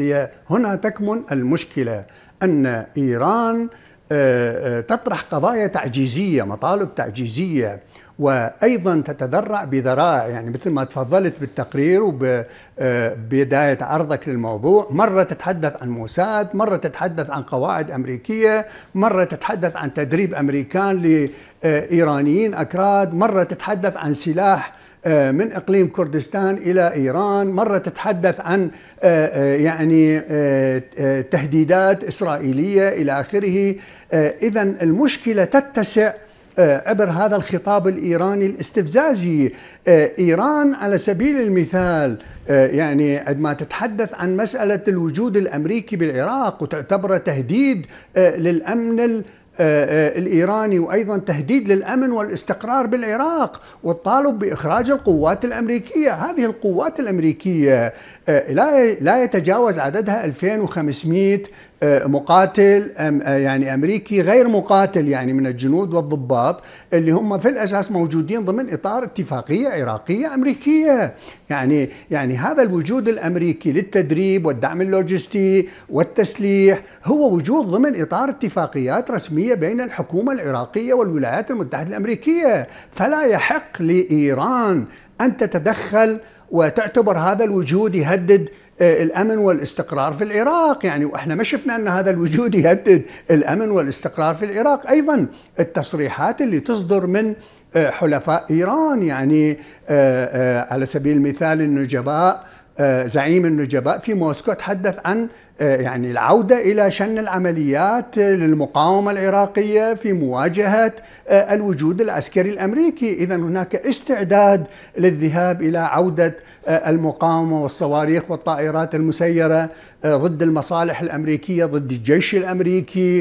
القبطية هنا تكمن المشكلة أن إيران آه، آه، تطرح قضايا تعجيزية مطالب تعجيزية وايضا تتذرع بذرائع يعني مثل ما تفضلت بالتقرير وبدايه آه، عرضك للموضوع مره تتحدث عن موساد مره تتحدث عن قواعد امريكيه مره تتحدث عن تدريب امريكان لايرانيين اكراد مره تتحدث عن سلاح آه، من اقليم كردستان الى ايران، مره تتحدث عن آه، آه، يعني تهديدات اسرائيليه الى اخره، اذا المشكله تتسع عبر هذا الخطاب الايراني الاستفزازي ايران على سبيل المثال يعني عندما تتحدث عن مساله الوجود الامريكي بالعراق وتعتبره تهديد للامن آه، آه، الإيراني وأيضا تهديد للأمن والاستقرار بالعراق والطالب بإخراج القوات الأمريكية هذه القوات الأمريكية آه، لا يتجاوز عددها 2500 مقاتل يعني امريكي غير مقاتل يعني من الجنود والضباط اللي هم في الاساس موجودين ضمن اطار اتفاقيه عراقيه امريكيه يعني يعني هذا الوجود الامريكي للتدريب والدعم اللوجستي والتسليح هو وجود ضمن اطار اتفاقيات رسميه الدولية بين الحكومة العراقية والولايات المتحدة الأمريكية فلا يحق لإيران أن تتدخل وتعتبر هذا الوجود يهدد آه، الامن والاستقرار في العراق يعني واحنا ما شفنا ان هذا الوجود يهدد الامن والاستقرار في العراق ايضا التصريحات اللي تصدر من آه، حلفاء ايران يعني آه، على سبيل المثال النجباء آه، زعيم النجباء في موسكو تحدث عن آه، يعني العودة إلى شن العمليات للمقاومة العراقية في مواجهة آه، الوجود العسكري الأمريكي إذا هناك استعداد للذهاب إلى عودة المقاومة والصواريخ والطائرات المسيرة ضد المصالح الأمريكية ضد الجيش الأمريكي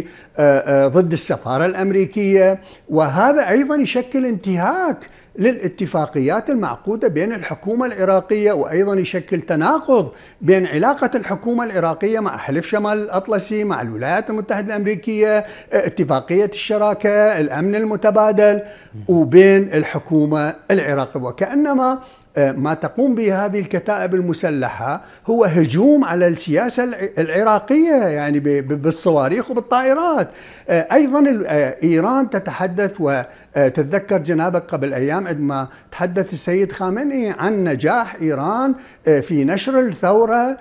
ضد السفارة الأمريكية وهذا أيضا يشكل انتهاك للاتفاقيات المعقودة بين الحكومة العراقية وأيضا يشكل تناقض بين علاقة الحكومة العراقية مع حلف شمال الأطلسي مع الولايات المتحدة الأمريكية اتفاقية الشراكة الأمن المتبادل وبين الحكومة العراقية وكأنما آه، ما تقوم به هذه الكتائب المسلحة هو هجوم على السياسة العراقية يعني بالصواريخ وبالطائرات آه، أيضا آه، إيران تتحدث وتتذكر جنابك قبل أيام عندما تحدث السيد خامنئي عن نجاح إيران في نشر الثورة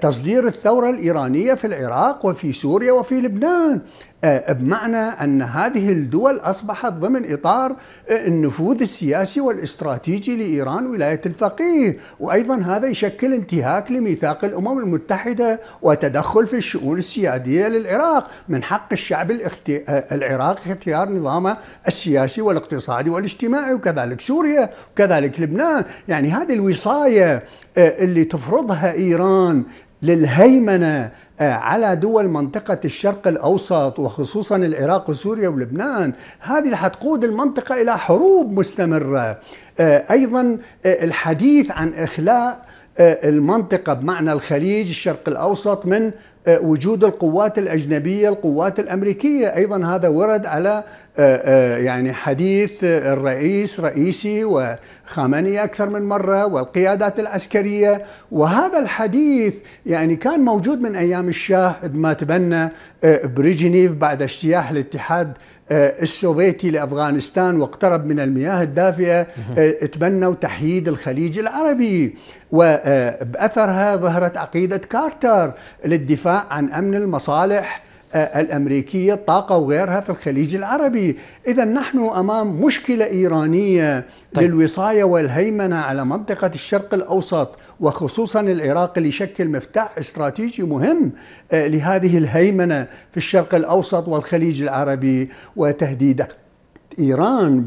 تصدير الثورة الإيرانية في العراق وفي سوريا وفي لبنان آه، بمعنى أن هذه الدول أصبحت ضمن إطار آه، النفوذ السياسي والاستراتيجي لإيران ولاية الفقيه وأيضا هذا يشكل انتهاك لميثاق الأمم المتحدة وتدخل في الشؤون السيادية للعراق من حق الشعب آه، العراقي اختيار نظامه السياسي والاقتصادي والاجتماعي وكذلك سوريا وكذلك لبنان يعني هذه الوصاية اللي تفرضها إيران للهيمنه آه، على دول منطقة الشرق الأوسط وخصوصا العراق وسوريا ولبنان هذه ستقود حتقود المنطقة إلى حروب مستمرة آه، أيضا آه، الحديث عن إخلاء المنطقة بمعنى الخليج الشرق الأوسط من آه، وجود القوات الأجنبية القوات الأمريكية أيضا هذا ورد على آه، آه، يعني حديث الرئيس رئيسي وخامني أكثر من مرة والقيادات العسكرية وهذا الحديث يعني كان موجود من أيام الشاه ما تبنى بريجنيف بعد اجتياح الاتحاد آه، السوفيتي لافغانستان واقترب من المياه الدافئه آه، تبنوا تحييد الخليج العربي وباثرها ظهرت عقيده كارتر للدفاع عن امن المصالح الامريكيه الطاقه وغيرها في الخليج العربي، اذا نحن امام مشكله ايرانيه طيب. للوصايه والهيمنه على منطقه الشرق الاوسط وخصوصا العراق اللي يشكل مفتاح استراتيجي مهم آه، لهذه الهيمنه في الشرق الاوسط والخليج العربي وتهديده ايران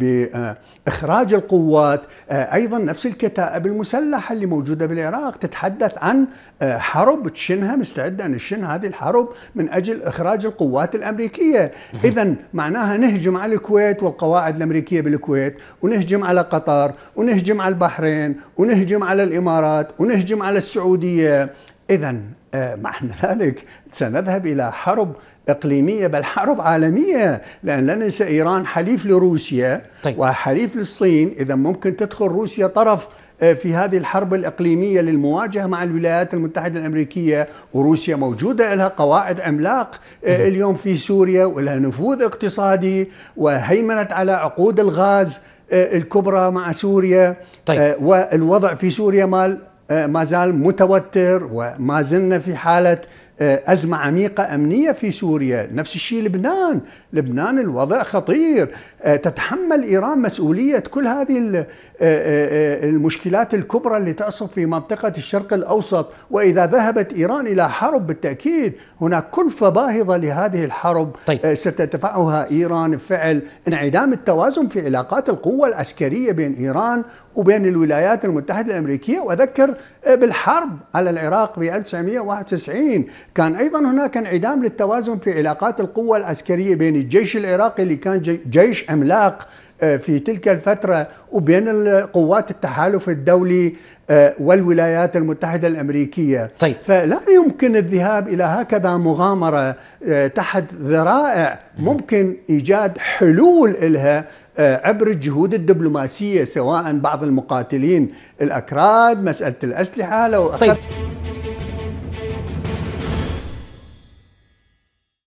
باخراج القوات آه، ايضا نفس الكتائب المسلحه اللي موجوده بالعراق تتحدث عن آه، حرب تشنها مستعده ان تشن هذه الحرب من اجل اخراج القوات الامريكيه اذا معناها نهجم على الكويت والقواعد الامريكيه بالكويت ونهجم على قطر ونهجم على البحرين ونهجم على الامارات ونهجم على السعوديه اذا آه، معنى ذلك سنذهب الى حرب إقليمية بل حرب عالمية لأن لا ننسى إيران حليف لروسيا طيب. وحليف للصين إذا ممكن تدخل روسيا طرف آه، في هذه الحرب الإقليمية للمواجهة مع الولايات المتحدة الأمريكية وروسيا موجودة لها قواعد عملاق آه، اليوم في سوريا ولها نفوذ اقتصادي وهيمنت على عقود الغاز آه، الكبرى مع سوريا طيب. والوضع في سوريا مال ما زال متوتر وما زلنا في حالة آه، أزمة عميقة أمنية في سوريا نفس الشيء لبنان لبنان الوضع خطير آه، تتحمل إيران مسؤولية كل هذه آه، المشكلات الكبرى اللي تعصف في منطقة الشرق الأوسط وإذا ذهبت إيران إلى حرب بالتأكيد هناك كلفة باهظة لهذه الحرب طيب. ستدفعها إيران فعل انعدام التوازن في علاقات القوة العسكرية بين إيران وبين الولايات المتحدة الأمريكية وأذكر بالحرب على العراق ب 1991 كان أيضا هناك انعدام للتوازن في علاقات القوة العسكرية بين الجيش العراقي اللي كان جيش عملاق آه، في تلك الفترة وبين قوات التحالف الدولي آه، والولايات المتحدة الأمريكية طيب. فلا يمكن الذهاب إلى هكذا مغامرة آه، تحت ذرائع ممكن إيجاد حلول إلها عبر الجهود الدبلوماسية سواء بعض المقاتلين الأكراد مسألة الأسلحة لو طيب. أخذت طيب.